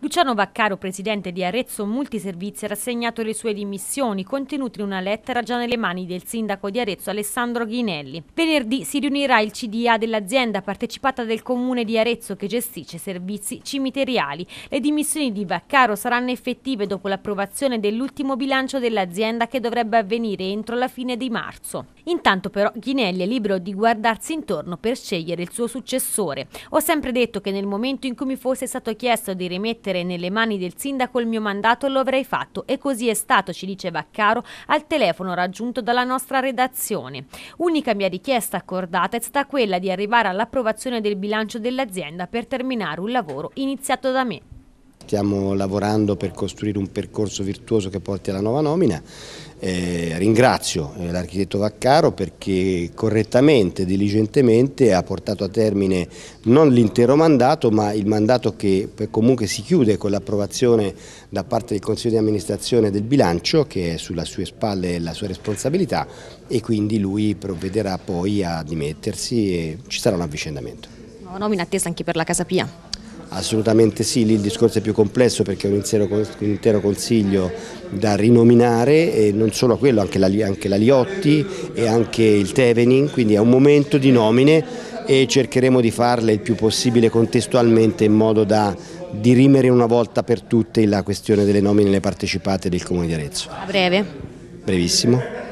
Luciano Vaccaro, presidente di Arezzo Multiservizi, ha rassegnato le sue dimissioni, contenute in una lettera già nelle mani del sindaco di Arezzo Alessandro Ghinelli. Venerdì si riunirà il CDA dell'azienda partecipata del comune di Arezzo che gestisce servizi cimiteriali. Le dimissioni di Vaccaro saranno effettive dopo l'approvazione dell'ultimo bilancio dell'azienda che dovrebbe avvenire entro la fine di marzo. Intanto però Ghinelli è libero di guardarsi intorno per scegliere il suo successore. Ho sempre detto che nel momento in cui mi fosse stato chiesto di rimettere mettere nelle mani del sindaco il mio mandato lo avrei fatto e così è stato, ci dice Vaccaro al telefono raggiunto dalla nostra redazione. Unica mia richiesta accordata è stata quella di arrivare all'approvazione del bilancio dell'azienda per terminare un lavoro iniziato da me stiamo lavorando per costruire un percorso virtuoso che porti alla nuova nomina. Eh, ringrazio eh, l'architetto Vaccaro perché correttamente, diligentemente ha portato a termine non l'intero mandato ma il mandato che comunque si chiude con l'approvazione da parte del Consiglio di amministrazione del bilancio che è sulla sue spalle la sua responsabilità e quindi lui provvederà poi a dimettersi e ci sarà un avvicendamento. Nuova nomina attesa anche per la Casa Pia. Assolutamente sì, lì il discorso è più complesso perché è un, intero, un intero consiglio da rinominare e non solo quello, anche la, anche la Liotti e anche il Tevenin, quindi è un momento di nomine e cercheremo di farle il più possibile contestualmente in modo da dirimere una volta per tutte la questione delle nomine e le partecipate del Comune di Arezzo. A breve. Brevissimo.